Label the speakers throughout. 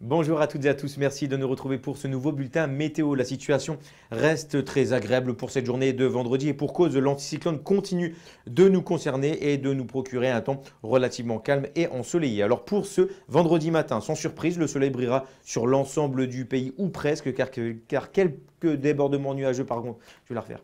Speaker 1: Bonjour à toutes et à tous, merci de nous retrouver pour ce nouveau bulletin météo. La situation reste très agréable pour cette journée de vendredi et pour cause l'anticyclone continue de nous concerner et de nous procurer un temps relativement calme et ensoleillé. Alors pour ce vendredi matin, sans surprise, le soleil brillera sur l'ensemble du pays ou presque car, quelques débordements nuageux par contre, je vais la refaire.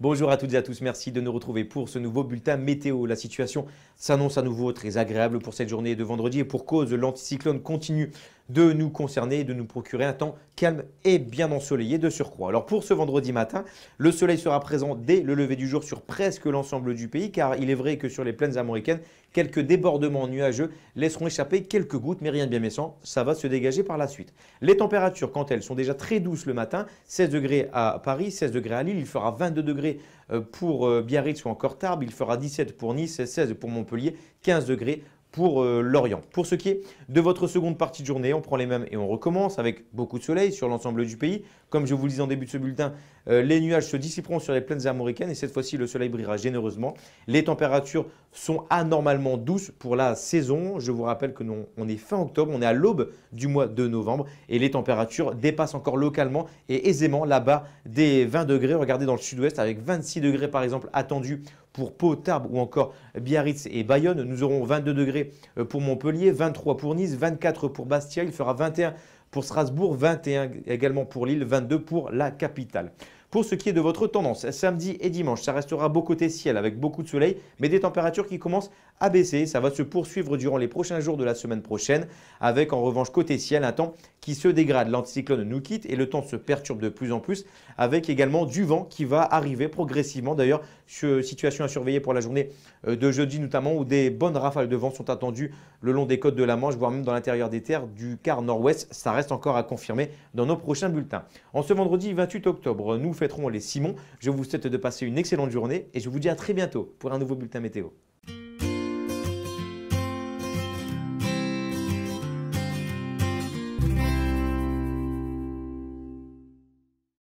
Speaker 1: Bonjour à toutes et à tous, merci de nous retrouver pour ce nouveau bulletin météo. La situation s'annonce à nouveau très agréable pour cette journée de vendredi et pour cause, l'anticyclone continue de nous concerner et de nous procurer un temps calme et bien ensoleillé de surcroît. Alors pour ce vendredi matin, le soleil sera présent dès le lever du jour sur presque l'ensemble du pays car il est vrai que sur les plaines américaines, quelques débordements nuageux laisseront échapper quelques gouttes mais rien de bien méchant, ça va se dégager par la suite. Les températures quant elles sont déjà très douces le matin, 16 degrés à Paris, 16 degrés à Lille, il fera 22 degrés euh, pour euh, Biarritz ou encore Tarbes, il fera 17 pour Nice, 16 pour Montpellier, 15 degrés pour euh, l'Orient. Pour ce qui est de votre seconde partie de journée, on prend les mêmes et on recommence avec beaucoup de soleil sur l'ensemble du pays. Comme je vous le disais en début de ce bulletin, euh, les nuages se dissiperont sur les plaines américaines et cette fois-ci le soleil brillera généreusement. Les températures sont anormalement douces pour la saison. Je vous rappelle que nous on est fin octobre, on est à l'aube du mois de novembre et les températures dépassent encore localement et aisément là-bas des 20 degrés. Regardez dans le sud-ouest avec 26 degrés par exemple attendus pour Pau, Tarbes ou encore Biarritz et Bayonne. Nous aurons 22 degrés euh, pour Montpellier, 23 pour Nice, 24 pour Bastia. Il fera 21 pour Strasbourg, 21 également pour Lille, 22 pour la capitale. Pour ce qui est de votre tendance, samedi et dimanche, ça restera beau côté ciel avec beaucoup de soleil, mais des températures qui commencent à baisser. Ça va se poursuivre durant les prochains jours de la semaine prochaine, avec en revanche côté ciel un temps qui se dégrade. L'anticyclone nous quitte et le temps se perturbe de plus en plus, avec également du vent qui va arriver progressivement. D'ailleurs, situation à surveiller pour la journée euh, de jeudi notamment, où des bonnes rafales de vent sont attendues le long des côtes de la Manche, voire même dans l'intérieur des terres du quart nord-ouest. Ça reste encore à confirmer dans nos prochains bulletins. En ce vendredi 28 octobre, nous fêterons les Simons. Je vous souhaite de passer une excellente journée et je vous dis à très bientôt pour un nouveau bulletin météo.